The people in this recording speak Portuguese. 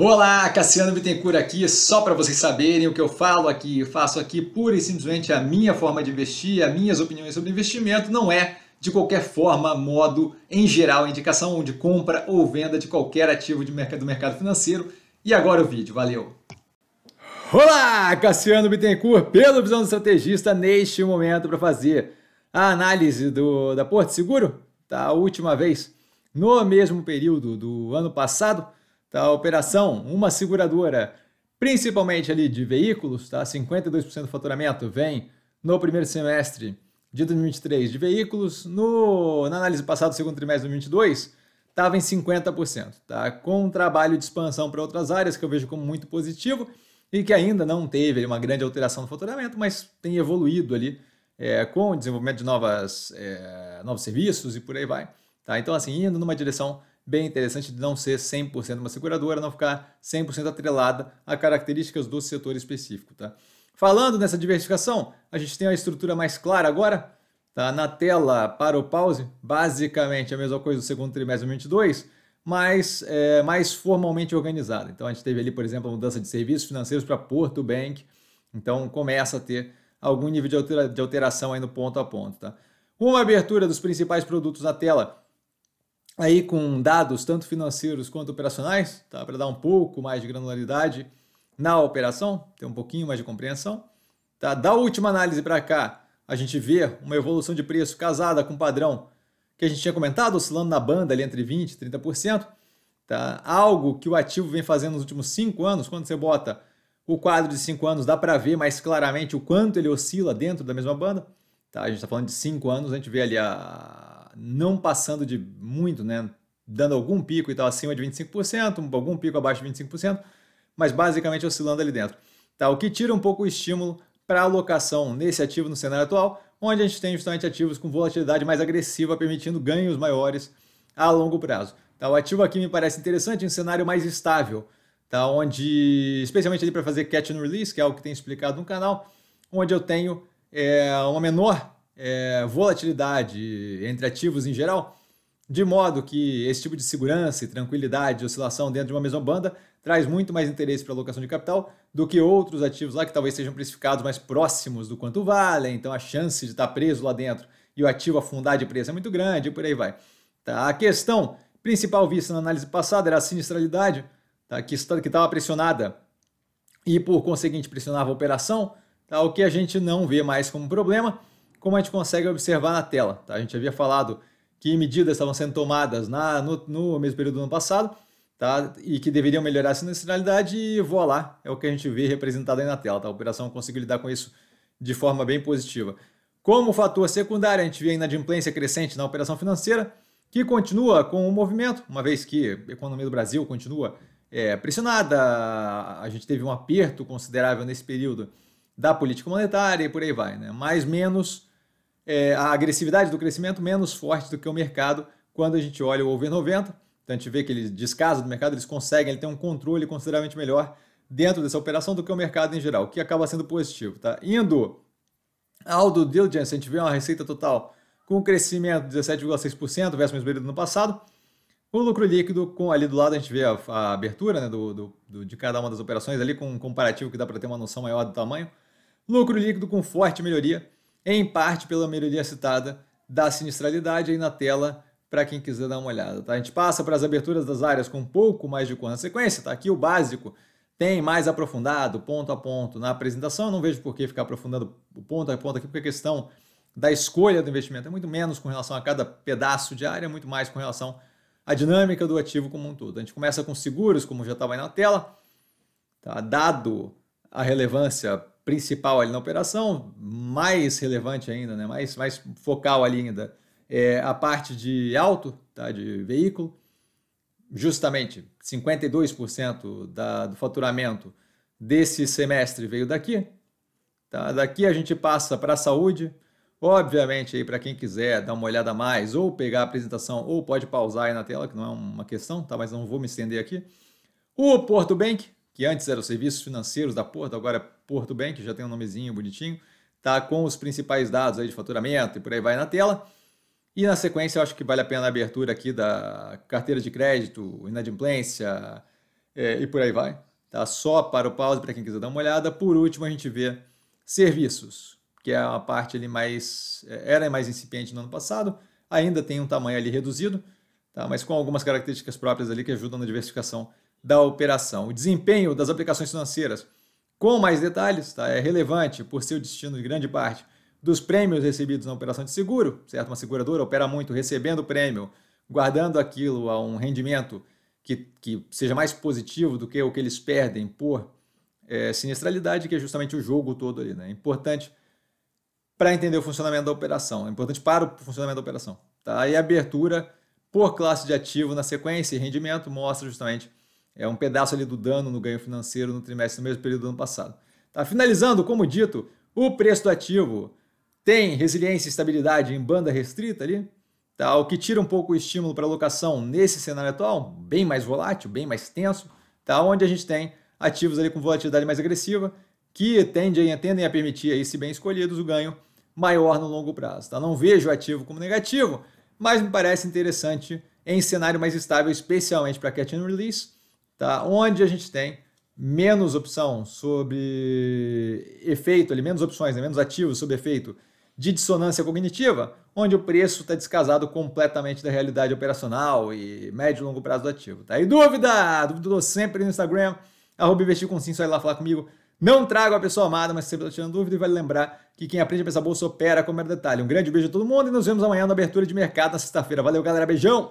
Olá, Cassiano Bittencourt aqui, só para vocês saberem o que eu falo aqui, eu faço aqui pura e simplesmente a minha forma de investir, as minhas opiniões sobre investimento, não é de qualquer forma, modo, em geral, indicação de compra ou venda de qualquer ativo de mercado, do mercado financeiro. E agora o vídeo, valeu! Olá, Cassiano Bittencourt, pelo Visão do Estrategista, neste momento para fazer a análise do, da Porto Seguro, da última vez, no mesmo período do ano passado, Tá? Operação, uma seguradora, principalmente ali de veículos, tá? 52% do faturamento vem no primeiro semestre de 2023 de veículos, no, na análise passada do segundo trimestre de 2022, estava em 50%, tá? com um trabalho de expansão para outras áreas que eu vejo como muito positivo e que ainda não teve uma grande alteração no faturamento, mas tem evoluído ali é, com o desenvolvimento de novas, é, novos serviços e por aí vai. Tá? Então, assim, indo numa direção bem interessante de não ser 100% uma seguradora, não ficar 100% atrelada a características do setor específico, tá? Falando nessa diversificação, a gente tem uma estrutura mais clara agora, tá? Na tela para o pause, basicamente a mesma coisa do segundo trimestre de 2022, mas é, mais formalmente organizada. Então a gente teve ali, por exemplo, a mudança de serviços financeiros para Porto Bank, então começa a ter algum nível de alteração aí no ponto a ponto, tá? Uma abertura dos principais produtos na tela aí com dados tanto financeiros quanto operacionais, tá? para dar um pouco mais de granularidade na operação, ter um pouquinho mais de compreensão. Tá? Da última análise para cá, a gente vê uma evolução de preço casada com o padrão que a gente tinha comentado, oscilando na banda ali entre 20% e 30%. Tá? Algo que o ativo vem fazendo nos últimos 5 anos, quando você bota o quadro de 5 anos, dá para ver mais claramente o quanto ele oscila dentro da mesma banda. Tá? A gente está falando de 5 anos, a gente vê ali a não passando de muito, né? Dando algum pico e tal acima de 25%, algum pico abaixo de 25%, mas basicamente oscilando ali dentro. Tá? O que tira um pouco o estímulo para alocação nesse ativo no cenário atual, onde a gente tem justamente ativos com volatilidade mais agressiva, permitindo ganhos maiores a longo prazo. Tá? O ativo aqui me parece interessante, um cenário mais estável, tá? onde, especialmente ali para fazer catch and release, que é algo que tem explicado no canal, onde eu tenho é, uma menor é, volatilidade entre ativos em geral, de modo que esse tipo de segurança e tranquilidade oscilação dentro de uma mesma banda traz muito mais interesse para a alocação de capital do que outros ativos lá que talvez sejam precificados mais próximos do quanto valem, então a chance de estar preso lá dentro e o ativo afundar de preço é muito grande e por aí vai. Tá? A questão principal vista na análise passada era a sinistralidade, tá? que estava pressionada e por conseguinte pressionava a operação, tá? o que a gente não vê mais como problema como a gente consegue observar na tela. Tá? A gente havia falado que medidas estavam sendo tomadas na, no, no, mesmo período do ano passado tá? e que deveriam melhorar a sinalidade e lá, é o que a gente vê representado aí na tela. Tá? A operação conseguiu lidar com isso de forma bem positiva. Como fator secundário, a gente vê a inadimplência crescente na operação financeira, que continua com o movimento, uma vez que a economia do Brasil continua é, pressionada, a gente teve um aperto considerável nesse período da política monetária e por aí vai, né? mais menos é, a agressividade do crescimento menos forte do que o mercado quando a gente olha o over 90. Então a gente vê que eles descasa do mercado, eles conseguem, ele tem um controle consideravelmente melhor dentro dessa operação do que o mercado em geral, o que acaba sendo positivo. Tá? Indo ao do diligence, a gente vê uma receita total com crescimento de 17,6% versus o mesmo período no passado. O lucro líquido, com ali do lado a gente vê a, a abertura né, do, do, do, de cada uma das operações ali, com um comparativo que dá para ter uma noção maior do tamanho. Lucro líquido com forte melhoria, em parte pela melhoria citada da sinistralidade aí na tela para quem quiser dar uma olhada. Tá? A gente passa para as aberturas das áreas com um pouco mais de consequência, tá? aqui o básico tem mais aprofundado, ponto a ponto, na apresentação. Eu não vejo por que ficar aprofundando ponto a ponto aqui, porque a questão da escolha do investimento é muito menos com relação a cada pedaço de área, é muito mais com relação à dinâmica do ativo como um todo. A gente começa com seguros, como já estava aí na tela, tá? dado a relevância principal ali na operação, mais relevante ainda, né? mais, mais focal ali ainda, é a parte de auto, tá? de veículo. Justamente 52% da, do faturamento desse semestre veio daqui. Tá? Daqui a gente passa para a saúde. Obviamente, para quem quiser dar uma olhada mais, ou pegar a apresentação, ou pode pausar aí na tela, que não é uma questão, tá? mas não vou me estender aqui. O Porto Bank, que antes eram serviços financeiros da Porto, agora é Porto Bank, já tem um nomezinho bonitinho, tá com os principais dados aí de faturamento e por aí vai na tela. E na sequência, eu acho que vale a pena a abertura aqui da carteira de crédito, inadimplência é, e por aí vai. Tá só para o pause para quem quiser dar uma olhada. Por último, a gente vê serviços, que é a parte ali mais é, era mais incipiente no ano passado, ainda tem um tamanho ali reduzido, tá? Mas com algumas características próprias ali que ajudam na diversificação da operação. O desempenho das aplicações financeiras, com mais detalhes, tá? é relevante por seu destino de grande parte dos prêmios recebidos na operação de seguro, certo? Uma seguradora opera muito recebendo prêmio, guardando aquilo a um rendimento que, que seja mais positivo do que o que eles perdem por é, sinistralidade, que é justamente o jogo todo ali, né? É importante para entender o funcionamento da operação, é importante para o funcionamento da operação, tá? E abertura por classe de ativo na sequência e rendimento mostra justamente é um pedaço ali do dano no ganho financeiro no trimestre, no mesmo período do ano passado. Tá? Finalizando, como dito, o preço do ativo tem resiliência e estabilidade em banda restrita ali, tá? o que tira um pouco o estímulo para alocação nesse cenário atual, bem mais volátil, bem mais tenso, tá? onde a gente tem ativos ali com volatilidade mais agressiva, que tendem, tendem a permitir, aí, se bem escolhidos, o ganho maior no longo prazo. Tá? Não vejo o ativo como negativo, mas me parece interessante em cenário mais estável, especialmente para catch and release, Tá? Onde a gente tem menos opção sobre efeito, ali, menos opções, né? menos ativos sobre efeito de dissonância cognitiva, onde o preço está descasado completamente da realidade operacional e médio e longo prazo do ativo. Tá? E dúvida? Dúvida sempre no Instagram, arroba investir com sim, só ir lá falar comigo. Não trago a pessoa amada, mas sempre estou tá tirando dúvida e vale lembrar que quem aprende a pensar bolsa opera com era é detalhe. Um grande beijo a todo mundo e nos vemos amanhã na abertura de mercado na sexta-feira. Valeu, galera. Beijão!